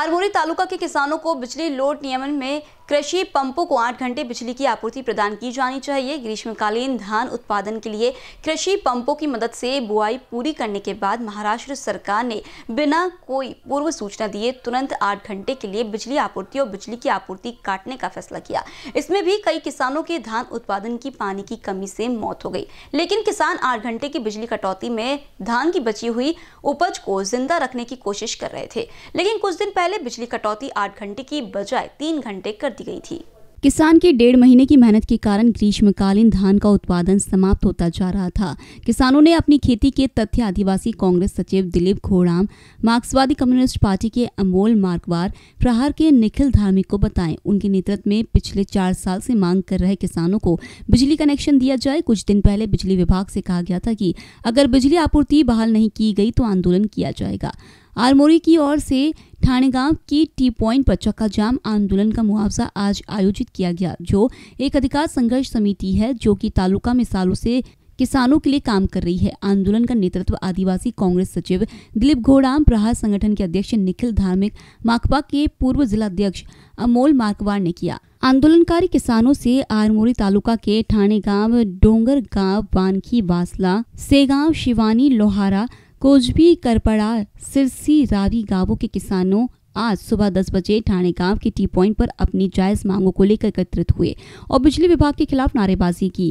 आरमोरी तालुका के किसानों को बिजली लोड नियमन में कृषि पंपों को आठ घंटे बिजली की आपूर्ति प्रदान की जानी चाहिए ग्रीष्मकालीन धान उत्पादन के लिए कृषि पंपों की मदद से बुआई पूरी करने के बाद महाराष्ट्र सरकार ने बिना कोई पूर्व सूचना दिए तुरंत आठ घंटे के लिए बिजली आपूर्ति और बिजली की आपूर्ति काटने का फैसला किया इसमें भी कई किसानों के धान उत्पादन की पानी की कमी से मौत हो गई लेकिन किसान आठ घंटे की बिजली कटौती में धान की बची हुई उपज को जिंदा रखने की कोशिश कर रहे थे लेकिन कुछ दिन पहले पहले बिजली कटौती आठ घंटे की बजाय तीन घंटे कर दी गई थी किसान की डेढ़ महीने की मेहनत के कारण ग्रीष्मकालीन धान का उत्पादन समाप्त होता जा रहा था किसानों ने अपनी खेती के तथ्य आदिवासी कांग्रेस सचिव दिलीप घोड़ाम मार्क्सवादी कम्युनिस्ट पार्टी के अमोल मार्कवार प्रहार के निखिल धार्मिक को बताएं उनके नेतृत्व में पिछले चार साल से मांग कर रहे किसानों को बिजली कनेक्शन दिया जाए कुछ दिन पहले बिजली विभाग से कहा गया था कि अगर बिजली आपूर्ति बहाल नहीं की गई तो आंदोलन किया जाएगा आरमोरी की ओर से गांव की टी पॉइंट पर चक्का जाम आंदोलन का मुआवजा आज आयोजित किया गया जो एक अधिकार संघर्ष समिति है जो कि तालुका में सालों से किसानों के लिए काम कर रही है आंदोलन का नेतृत्व आदिवासी कांग्रेस सचिव दिलीप घोड़ाम प्रहार संगठन के अध्यक्ष निखिल धार्मिक माकपा के पूर्व जिलाध्यक्ष अमोल मार्कवार ने किया आंदोलनकारी किसानों से आरमोरी तालुका के ठाणे गांव डोंगर गांव बानखी बासला सेगांव शिवानी लोहारा कोजबी करपड़ा सिरसी रावी गांवों के किसानों आज सुबह दस बजे ठाणे गांव के टी पॉइंट पर अपनी जायज मांगों को लेकर एकत्रित हुए और बिजली विभाग के खिलाफ नारेबाजी की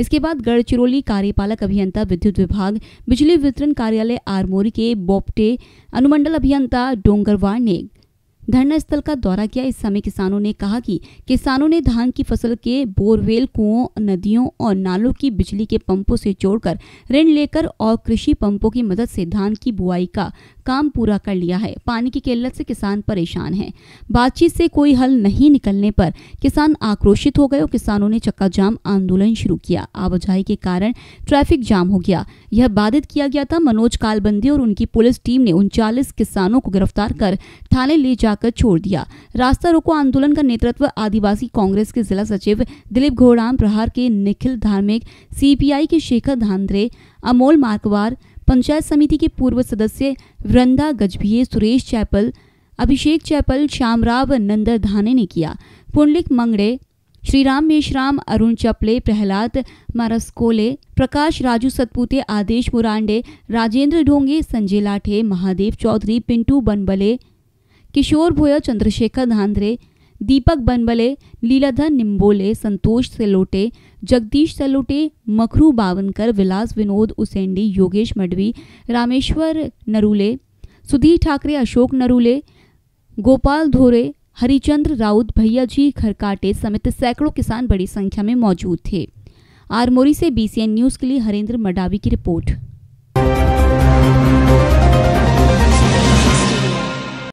इसके बाद गढ़चिरौली कार्यपालक अभियंता विद्युत विभाग बिजली वितरण कार्यालय आरमोरी के बोपटे अनुमंडल अभियंता डोंगरवार ने धरना स्थल का दौरा किया इस समय किसानों ने कहा कि किसानों ने धान की फसल के बोरवेल कुओं नदियों और नालों की बिजली के पंपों से जोड़कर ऋण लेकर और कृषि पंपों की मदद से धान की बुआई का काम पूरा कर लिया है पानी की किल्लत से किसान परेशान हैं बातचीत से कोई हल नहीं निकलने पर किसान आक्रोशित हो गए और किसानों ने चक्का जाम आंदोलन शुरू किया आवाजाही के कारण ट्रैफिक जाम हो गया यह बाधित किया गया था मनोज कालबंदी और उनकी पुलिस टीम ने उनचालीस किसानों को गिरफ्तार कर थाने ले जा जाकर छोड़ दिया रास्ता रोको आंदोलन का नेतृत्व आदिवासी कांग्रेस के जिला सचिव दिलीप घोड़ाम प्रहार के निखिल धार्मिक सीपीआई के शेखर धांधरे अमोल मार्कवार पंचायत समिति के पूर्व सदस्य वृंदा गजभिये सुरेश चैपल अभिषेक चैपल श्यामराव नंदर धाने ने किया पुंडलिक मंगड़े श्रीराम मेशराम अरुण चपले प्रहलाद मारस्कोले प्रकाश राजू सतपुते आदेश मुरांडे राजेंद्र ढोंगे संजय लाठे महादेव चौधरी पिंटू बनबले किशोर भोया चंद्रशेखर धांधरे दीपक बनबले लीलाधर निम्बोले संतोष सेलोटे जगदीश सेलोटे मखरू बावनकर विलास विनोद उसेंडी योगेश मडवी रामेश्वर नरूले सुधीर ठाकरे अशोक नरूले गोपाल धोरे हरिचंद्र राउत भैया जी खरकाटे समेत सैकड़ों किसान बड़ी संख्या में मौजूद थे आरमोरी से बीसीएन न्यूज़ के लिए हरेंद्र मडावी की रिपोर्ट